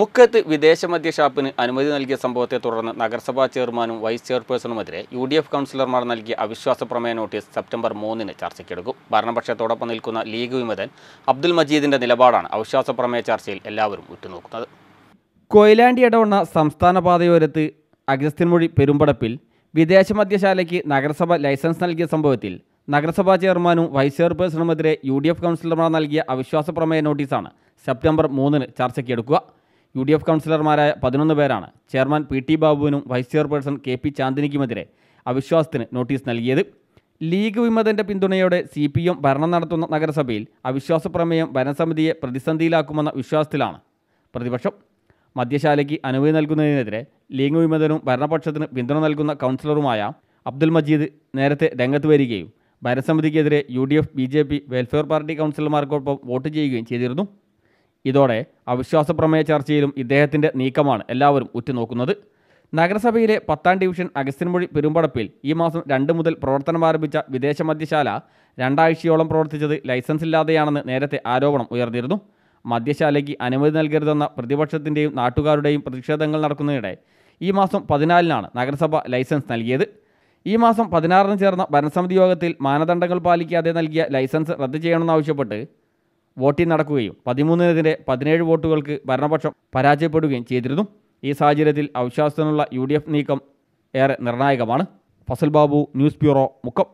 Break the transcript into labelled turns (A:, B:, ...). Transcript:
A: മുക്കത്ത് മദ്യ ഷാപ്പിന് അനുമതി നൽകിയ സംഭവത്തെ തുടർന്ന് നഗരസഭാ ചെയർമാനും വൈസ് ചെയർപേഴ്സണുമെതിരെ യു ഡി എഫ് കൗൺസിലർമാർ നൽകിയ അവിശ്വാസ പ്രമേയ നോട്ടീസ് സെപ്റ്റംബർ മൂന്നിന് ചർച്ചയ്ക്കെടുക്കും ഭരണപക്ഷത്തോടൊപ്പം നിൽക്കുന്ന ലീഗ് വിമതൻ അബ്ദുൽ മജീദിന്റെ നിലപാടാണ് അവിശ്വാസ പ്രമേയ ചർച്ചയിൽ എല്ലാവരും ഉറ്റുനോക്കുന്നത് കൊയിലാണ്ടി ഇടവണ്ണ സംസ്ഥാന പാതയോരത്ത് അഗസ്ത്യൻമൊഴി പെരുമ്പടപ്പിൽ വിദേശമദ്യശാലയ്ക്ക് നഗരസഭ ലൈസൻസ് നൽകിയ സംഭവത്തിൽ നഗരസഭാ ചെയർമാനും വൈസ് ചെയർപേഴ്സണുമെതിരെ യു ഡി എഫ് കൗൺസിലർമാർ നൽകിയ അവിശ്വാസ പ്രമേയ നോട്ടീസാണ് സെപ്റ്റംബർ മൂന്നിന് ചർച്ചയ്ക്കെടുക്കുക യു ഡി എഫ് കൗൺസിലർമാരായ പതിനൊന്ന് പേരാണ് ചെയർമാൻ പി ടി ബാബുവിനും വൈസ് ചെയർപേഴ്സൺ കെ പി ചാന്ദിനിക്കുമെതിരെ അവിശ്വാസത്തിന് നോട്ടീസ് നൽകിയത് ലീഗ് വിമതന്റെ പിന്തുണയോടെ സി പി എം ഭരണം നടത്തുന്ന നഗരസഭയിൽ അവിശ്വാസ പ്രമേയം ഭരണസമിതിയെ പ്രതിസന്ധിയിലാക്കുമെന്ന വിശ്വാസത്തിലാണ് പ്രതിപക്ഷം മദ്യശാലയ്ക്ക് അനുമതി നൽകുന്നതിനെതിരെ ലീഗ് വിമതനും ഭരണപക്ഷത്തിന് പിന്തുണ നൽകുന്ന കൗൺസിലറുമായ അബ്ദുൽ മജീദ് നേരത്തെ രംഗത്ത് വരികയും ഭരണസമിതിക്കെതിരെ U D F B J P welfare party കൗൺസിലർമാർക്കൊപ്പം വോട്ട് ചെയ്യുകയും ചെയ്തിരുന്നു ഇതോടെ അവിശ്വാസ പ്രമേയ ചർച്ചയിലും ഇദ്ദേഹത്തിൻ്റെ നീക്കമാണ് എല്ലാവരും ഉറ്റുനോക്കുന്നത് നഗരസഭയിലെ പത്താം ഡിവിഷൻ അഗസ്ത്യൻമൊഴി പെരുമ്പടപ്പിൽ ഈ മാസം രണ്ട് മുതൽ പ്രവർത്തനം ആരംഭിച്ച വിദേശ മദ്യശാല രണ്ടാഴ്ചയോളം പ്രവർത്തിച്ചത് ലൈസൻസ് ഇല്ലാതെയാണെന്ന് നേരത്തെ ആരോപണം ഉയർന്നിരുന്നു മദ്യശാലയ്ക്ക് അനുമതി നൽകരുതെന്ന പ്രതിപക്ഷത്തിൻ്റെയും നാട്ടുകാരുടെയും പ്രതിഷേധങ്ങൾ നടക്കുന്നതിനിടെ ഈ മാസം പതിനാലിനാണ് നഗരസഭ ലൈസൻസ് നൽകിയത് ഈ മാസം പതിനാറിന് ചേർന്ന ഭരണസമിതി യോഗത്തിൽ മാനദണ്ഡങ്ങൾ പാലിക്കാതെ നൽകിയ ലൈസൻസ് റദ്ദ് ചെയ്യണമെന്നാവശ്യപ്പെട്ട് വോട്ടിംഗ് നടക്കുകയും പതിമൂന്നിനെതിരെ പതിനേഴ് വോട്ടുകൾക്ക് ഭരണപക്ഷം പരാജയപ്പെടുകയും ചെയ്തിരുന്നു ഈ സാഹചര്യത്തിൽ അവിശ്വാസത്തിനുള്ള യു നീക്കം ഏറെ നിർണായകമാണ് ഫസൽ ബാബു ന്യൂസ് ബ്യൂറോ മുക്കം